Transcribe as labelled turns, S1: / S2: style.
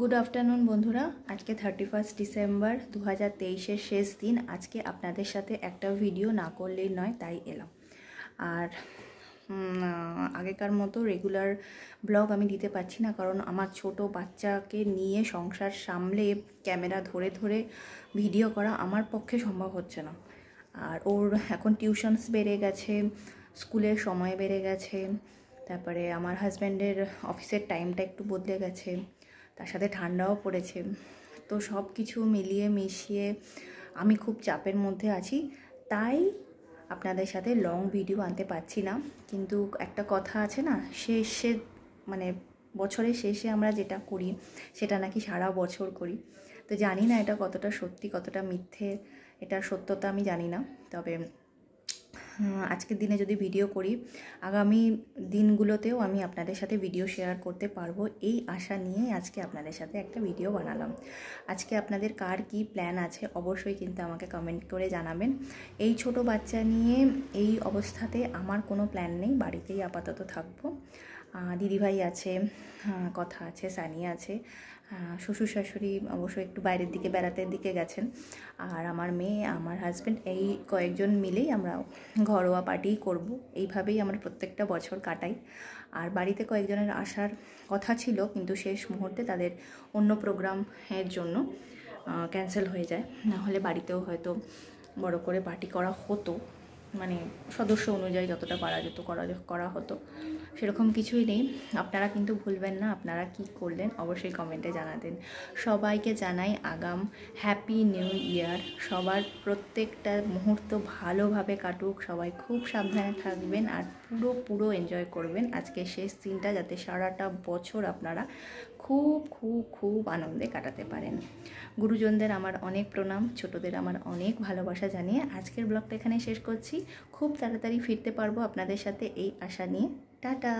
S1: good afternoon বন্ধুরা আজকে thirty first December দু হাজার তেইশের শেষ দিন আজকে আপনাদের সাথে একটা ভিডিও না করলেই নয় তাই এলাম আর আগেকার মতো রেগুলার ব্লগ আমি দিতে পারছি না কারণ আমার ছোট বাচ্চাকে নিয়ে সংসার সামলে ক্যামেরা ধরে ধরে ভিডিও করা আমার পক্ষে সম্ভব হচ্ছে না আর ওর এখন টিউশনস বেড়ে গেছে স্কুলের সময় বেড়ে গেছে তারপরে আমার হাজব্যান্ডের অফিসের টাইমটা একটু বদলে গেছে তার সাথে ঠান্ডাও পড়েছে তো সব কিছু মিলিয়ে মিশিয়ে আমি খুব চাপের মধ্যে আছি তাই আপনাদের সাথে লং ভিডিও আনতে পারছি না কিন্তু একটা কথা আছে না শেষে মানে বছরের শেষে আমরা যেটা করি সেটা নাকি সারা বছর করি তো জানি না এটা কতটা সত্যি কতটা মিথ্যে এটা সত্যতা আমি জানি না তবে আজকের দিনে যদি ভিডিও করি আগামী দিনগুলোতেও আমি আপনাদের সাথে ভিডিও শেয়ার করতে পারবো এই আশা নিয়ে আজকে আপনাদের সাথে একটা ভিডিও বানালাম আজকে আপনাদের কার কি প্ল্যান আছে অবশ্যই কিন্তু আমাকে কমেন্ট করে জানাবেন এই ছোট বাচ্চা নিয়ে এই অবস্থাতে আমার কোনো প্ল্যান নেই বাড়িতেই আপাতত থাকবো দিদিভাই আছে কথা আছে সানি আছে শ্বশুর শাশুড়ি অবশ্য একটু বাইরের দিকে বেড়াতে দিকে গেছেন আর আমার মেয়ে আমার হাজব্যান্ড এই কয়েকজন মিলেই আমরা ঘরোয়া পার্টি করব এইভাবেই আমরা প্রত্যেকটা বছর কাটাই আর বাড়িতে কয়েকজনের আসার কথা ছিল কিন্তু শেষ মুহূর্তে তাদের অন্য প্রোগ্রামের জন্য ক্যান্সেল হয়ে যায় না হলে বাড়িতেও হয়তো বড় করে পার্টি করা হতো মানে সদস্য অনুযায়ী যতটা পারা যেত করা করা হতো সেরকম কিছুই নেই আপনারা কিন্তু ভুলবেন না আপনারা কি করলেন অবশ্যই কমেন্টে জানাতেন সবাইকে জানাই আগাম হ্যাপি নিউ ইয়ার সবার প্রত্যেকটা মুহূর্ত ভালোভাবে কাটুক সবাই খুব সাবধানে থাকবেন আর পুরো পুরো এনজয় করবেন আজকে শেষ দিনটা যাতে সারাটা বছর আপনারা খুব খুব খুব আনন্দে কাটাতে পারেন গুরুজনদের আমার অনেক প্রণাম ছোটদের আমার অনেক ভালোবাসা জানিয়ে আজকের ব্লগটা এখানে শেষ করছি খুব তাড়াতাড়ি ফিরতে পারবো আপনাদের সাথে এই আশা নিয়ে টাটা